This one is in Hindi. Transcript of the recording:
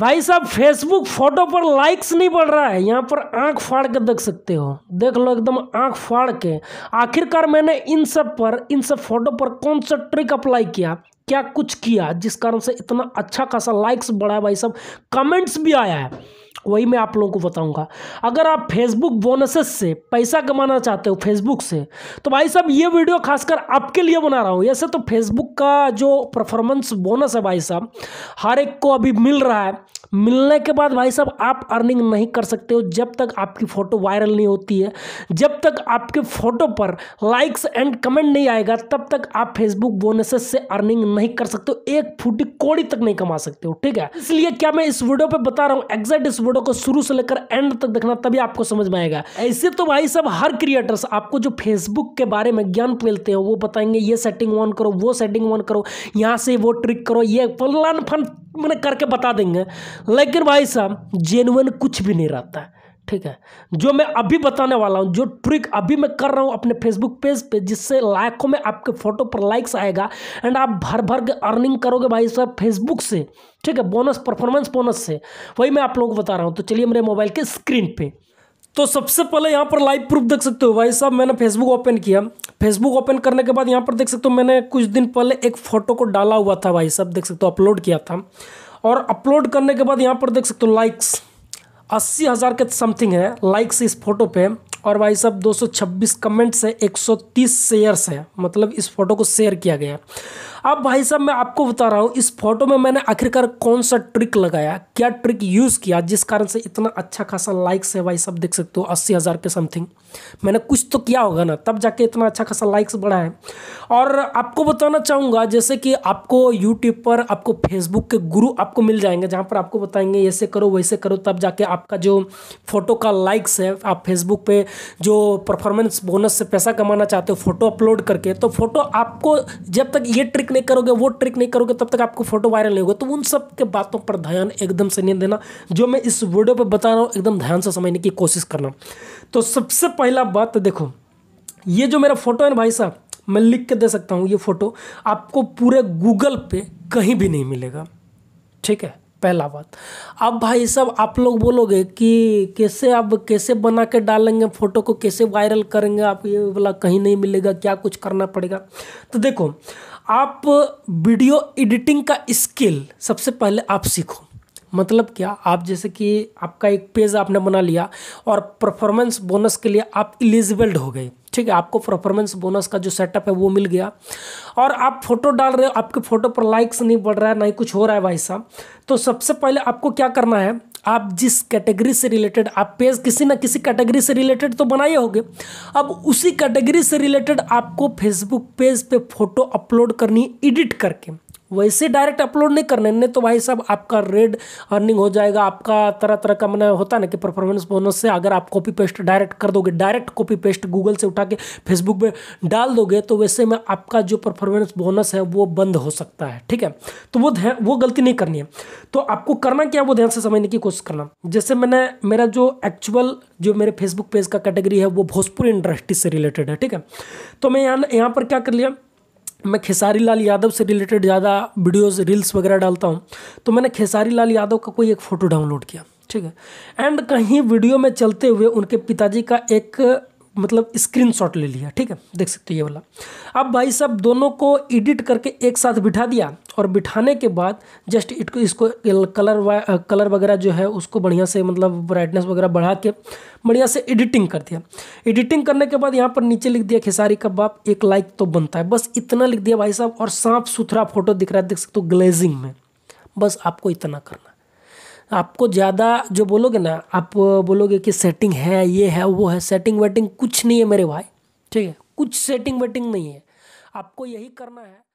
भाई साहब फेसबुक फोटो पर लाइक्स नहीं बढ़ रहा है यहाँ पर आंख फाड़ के देख सकते हो देख लो एकदम आंख फाड़ के आखिरकार मैंने इन सब पर इन सब फोटो पर कौन सा ट्रिक अप्लाई किया क्या कुछ किया जिस कारण से इतना अच्छा खासा लाइक्स बढ़ा है भाई साहब कमेंट्स भी आया है वही मैं आप लोगों को बताऊंगा अगर आप फेसबुक बोनसेस से पैसा कमाना चाहते हो फेसबुक से तो भाई साहब ये वीडियो खासकर आपके लिए बना रहा हूँ ऐसे तो फेसबुक का जो परफॉर्मेंस बोनस है भाई साहब हर एक को अभी मिल रहा है मिलने के बाद भाई साहब आप अर्निंग नहीं कर सकते हो जब तक आपकी फ़ोटो वायरल नहीं होती है जब तक आपके फ़ोटो पर लाइक्स एंड कमेंट नहीं आएगा तब तक आप फेसबुक बोनसेस से अर्निंग नहीं कर सकते हो एक फूटी कोड़ी तक नहीं कमा सकते हो ठीक है इसलिए क्या मैं इस वीडियो पर बता रहा हूँ एग्जैक्ट इस वीडियो को शुरू से लेकर एंड तक देखना तभी आपको समझ में आएगा ऐसे तो भाई सब हर क्रिएटर्स आपको जो फेसबुक के बारे में ज्ञान फैलते हैं वो बताएंगे ये सेटिंग ऑन करो वो सेटिंग ऑन करो यहाँ से वो ट्रिक करो ये फलान फन मैंने करके बता देंगे लेकिन भाई साहब जेनुअन कुछ भी नहीं रहता है ठीक है जो मैं अभी बताने वाला हूँ जो ट्रिक अभी मैं कर रहा हूँ अपने फेसबुक पेज पे जिससे लाखों में आपके फोटो पर लाइक्स आएगा एंड आप भर भर के अर्निंग करोगे भाई साहब फेसबुक से ठीक है बोनस परफॉर्मेंस बोनस से वही मैं आप लोगों को बता रहा हूँ तो चलिए मेरे मोबाइल के स्क्रीन पर तो सबसे पहले यहाँ पर लाइव प्रूफ देख सकते हो भाई साहब मैंने फेसबुक ओपन किया फेसबुक ओपन करने के बाद यहाँ पर देख सकते हो मैंने कुछ दिन पहले एक फ़ोटो को डाला हुआ था भाई साहब देख सकते हो अपलोड किया था और अपलोड करने के बाद यहाँ पर देख सकते हो लाइक्स अस्सी हज़ार के समथिंग है लाइक्स इस फोटो पे और भाई साहब 226 कमेंट्स है 130 शेयर्स है मतलब इस फोटो को शेयर किया गया अब भाई साहब मैं आपको बता रहा हूँ इस फोटो में मैंने आखिरकार कौन सा ट्रिक लगाया क्या ट्रिक यूज़ किया जिस कारण से इतना अच्छा खासा लाइक्स है भाई साहब देख सकते हो अस्सी हज़ार के समथिंग मैंने कुछ तो किया होगा ना तब जाके इतना अच्छा खासा लाइक्स बढ़ा है और आपको बताना चाहूँगा जैसे कि आपको यूट्यूब पर आपको फेसबुक के गुरु आपको मिल जाएंगे जहाँ पर आपको बताएंगे ऐसे करो वैसे करो तब जाके आपका जो फोटो का लाइक्स है आप फेसबुक पर जो परफॉर्मेंस बोनस से पैसा कमाना चाहते हो फोटो अपलोड करके तो फोटो आपको जब तक ये ट्रिक ट्रिक नहीं करोगे वो ट्रिक नहीं करोगे तब तक आपको फोटो वायरल नहीं होगा तो उन सब के बातों पर ध्यान एकदम से नहीं देना जो मैं इस वीडियो पर बता रहा हूँ एकदम ध्यान से समझने की कोशिश करना तो सबसे पहला बात देखो ये जो मेरा फोटो है ना भाई साहब मैं लिख के दे सकता हूँ ये फ़ोटो आपको पूरे गूगल पे कहीं भी नहीं मिलेगा ठीक है पहला बात अब भाई सब आप लोग बोलोगे कि कैसे अब कैसे बना के डालेंगे फोटो को कैसे वायरल करेंगे आप ये वाला कहीं नहीं मिलेगा क्या कुछ करना पड़ेगा तो देखो आप वीडियो एडिटिंग का स्किल सबसे पहले आप सीखो मतलब क्या आप जैसे कि आपका एक पेज आपने बना लिया और परफॉर्मेंस बोनस के लिए आप इलिजिबल्ड हो गए ठीक है आपको परफॉर्मेंस बोनस का जो सेटअप है वो मिल गया और आप फोटो डाल रहे हो आपके फोटो पर लाइक्स नहीं बढ़ रहा है ना ही कुछ हो रहा है भाई साहब तो सबसे पहले आपको क्या करना है आप जिस कैटेगरी से रिलेटेड आप पेज किसी ना किसी कैटेगरी से रिलेटेड तो बनाए होगे अब उसी कैटेगरी से रिलेटेड आपको फेसबुक पेज पे फोटो अपलोड करनी एडिट करके वैसे डायरेक्ट अपलोड नहीं करने ने तो भाई साहब आपका रेड अर्निंग हो जाएगा आपका तरह तरह का मैंने होता ना कि परफॉर्मेंस बोनस से अगर आप कॉपी पेस्ट डायरेक्ट कर दोगे डायरेक्ट कॉपी पेस्ट गूगल से उठा के फेसबुक पे डाल दोगे तो वैसे में आपका जो परफॉर्मेंस बोनस है वो बंद हो सकता है ठीक है तो वो वो गलती नहीं करनी है तो आपको करना क्या वो ध्यान से समझने की कोशिश करना जैसे मैंने मेरा जो एक्चुअल जो मेरे फेसबुक पेज का कैटेगरी है वो भोजपुर इंडस्ट्री से रिलेटेड है ठीक है तो मैं यहाँ यहाँ पर क्या कर लिया मैं खेसारी लाल यादव से रिलेटेड ज़्यादा वीडियोस रील्स वगैरह डालता हूँ तो मैंने खेसारी लाल यादव का कोई एक फ़ोटो डाउनलोड किया ठीक है एंड कहीं वीडियो में चलते हुए उनके पिताजी का एक मतलब स्क्रीन ले लिया ठीक है देख सकते हो ये वाला अब भाई साहब दोनों को एडिट करके एक साथ बिठा दिया और बिठाने के बाद जस्ट इट इसको कलर कलर वगैरह जो है उसको बढ़िया से मतलब ब्राइटनेस वगैरह बढ़ा के बढ़िया से एडिटिंग कर दिया एडिटिंग करने के बाद यहाँ पर नीचे लिख दिया खेसारी का बाप एक लाइक तो बनता है बस इतना लिख दिया भाई साहब और साफ सुथरा फोटो दिख रहा है देख सकते हो ग्लेजिंग में बस आपको इतना करना आपको ज़्यादा जो बोलोगे ना आप बोलोगे कि सेटिंग है ये है वो है सेटिंग वेटिंग कुछ नहीं है मेरे भाई ठीक है कुछ सेटिंग वेटिंग नहीं है आपको यही करना है